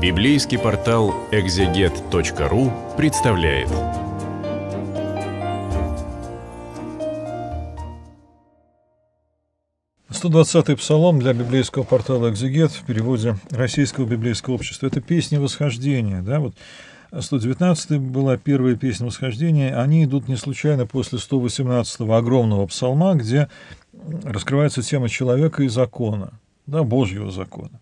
Библейский портал экзегет.ру представляет. Сто двадцатый псалом для библейского портала «Экзегет» в переводе Российского библейского общества. Это песня восхождения. Да? Вот 119 была первая песня восхождения. Они идут не случайно после 118 го огромного псалма, где раскрывается тема человека и закона да, Божьего закона.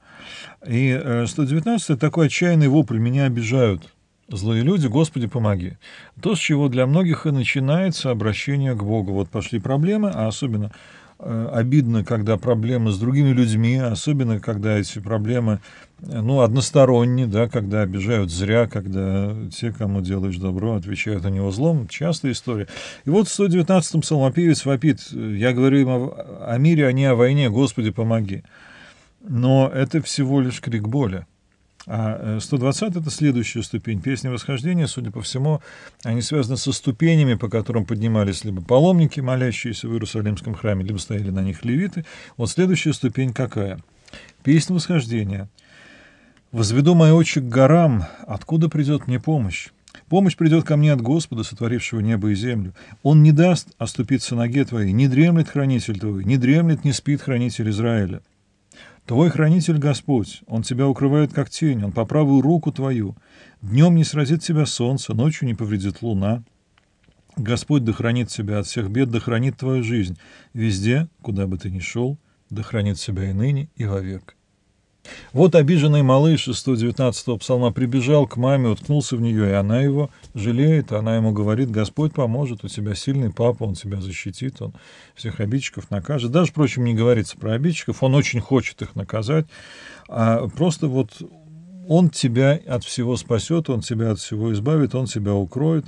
И 119 э, такой отчаянный вопль «меня обижают». Злые люди, Господи, помоги. То, с чего для многих и начинается обращение к Богу. Вот пошли проблемы, а особенно э, обидно, когда проблемы с другими людьми, особенно когда эти проблемы э, ну, односторонние, да, когда обижают зря, когда те, кому делаешь добро, отвечают на него злом. Частая история. И вот в 119-м псалмопевец вопит, я говорю им о, о мире, а не о войне, Господи, помоги но это всего лишь крик боли. А 120 э, — это следующая ступень. Песни восхождения, судя по всему, они связаны со ступенями, по которым поднимались либо паломники, молящиеся в Иерусалимском храме, либо стояли на них левиты. Вот следующая ступень какая? Песнь восхождения. «Возведу мои очи к горам, откуда придет мне помощь?» Помощь придет ко мне от Господа, сотворившего небо и землю. Он не даст оступиться ноге твоей, не дремлет хранитель твой, не дремлет, не спит хранитель Израиля. Твой хранитель Господь, Он тебя укрывает, как тень, Он по правую руку твою. Днем не сразит тебя солнце, ночью не повредит луна. Господь дохранит тебя от всех бед, дохранит твою жизнь. Везде, куда бы ты ни шел, дохранит себя и ныне, и вовек. Вот обиженный малыш из 119-го псалма прибежал к маме, уткнулся в нее, и она его жалеет, она ему говорит, Господь поможет, у тебя сильный папа, он тебя защитит, он всех обидчиков накажет. Даже, впрочем, не говорится про обидчиков, он очень хочет их наказать, а просто вот он тебя от всего спасет, он тебя от всего избавит, он тебя укроет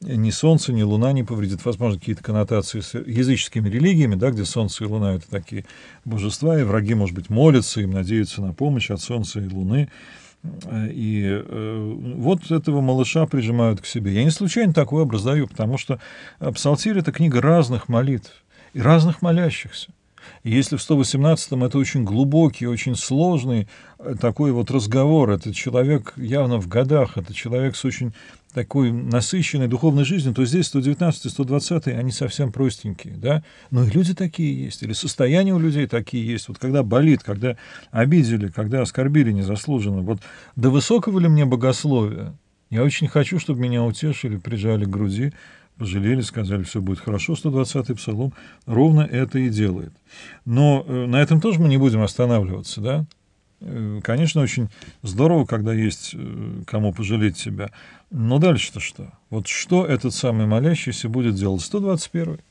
ни солнце, ни луна не повредит. Возможно, какие-то коннотации с языческими религиями, да, где солнце и луна — это такие божества, и враги, может быть, молятся, им надеются на помощь от солнца и луны. И э, вот этого малыша прижимают к себе. Я не случайно такой образ даю, потому что э, «Псалтирь» — это книга разных молитв и разных молящихся. Если в 118-м это очень глубокий, очень сложный э, такой вот разговор, этот человек явно в годах, это человек с очень такой насыщенной духовной жизнью, то здесь 119 и 120 они совсем простенькие, да? Но ну, и люди такие есть, или состояние у людей такие есть. Вот когда болит, когда обидели, когда оскорбили незаслуженно. Вот до высокого ли мне богословия? Я очень хочу, чтобы меня утешили, прижали к груди, пожалели, сказали, все будет хорошо, 120-й псалом ровно это и делает. Но э, на этом тоже мы не будем останавливаться, да? Э, конечно, очень здорово, когда есть э, кому пожалеть себя. Но дальше-то что? Вот что этот самый молящийся будет делать? 121-й.